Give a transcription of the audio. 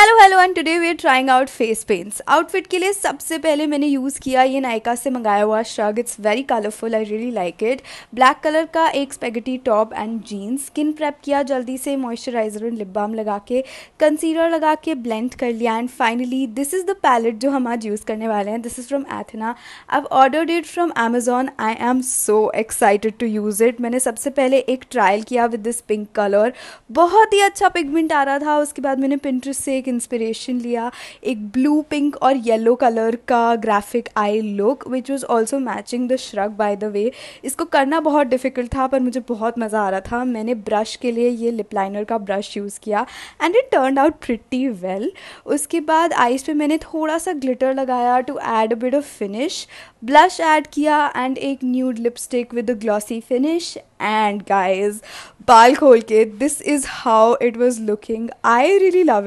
hello hello and today we are trying out face paints outfit के लिए सबसे पहले मैंने यूज़ किया ये नायका से मंगाया हुआ shrug it's very colourful I really like it black colour का एक spaghetti top and jeans skin prep किया जल्दी से मॉइस्चराइजर एंड लिप बाम लगा के कंसीलर लगा के ब्लेंड कर लिया and finally this is the palette जो हम आज यूज़ करने वाले हैं this is from Etna I ordered it from Amazon I am so excited to use it मैंने सबसे पहले एक ट्रायल किया विद दिस पिंक कलर बहुत ही अच्छा पिगमेंट आ रहा था उसके बाद मैंने पिंट्रेस से एक इंस्पिरेशन लिया एक ब्लू पिंक और येलो कलर का graphic eye look which was also matching the shrug by the way इसको करना बहुत डिफिकल्ट था पर मुझे बहुत मज़ा आ रहा था मैंने ब्रश के लिए ये लिप लाइनर का ब्रश यूज़ किया and it turn out pretty well उसके बाद आइज पे मैंने थोड़ा सा ग्लिटर लगाया to add bit of finish blush add किया एंड एक nude lipstick with a glossy finish and guys बाल खोल के this is how it was looking I really love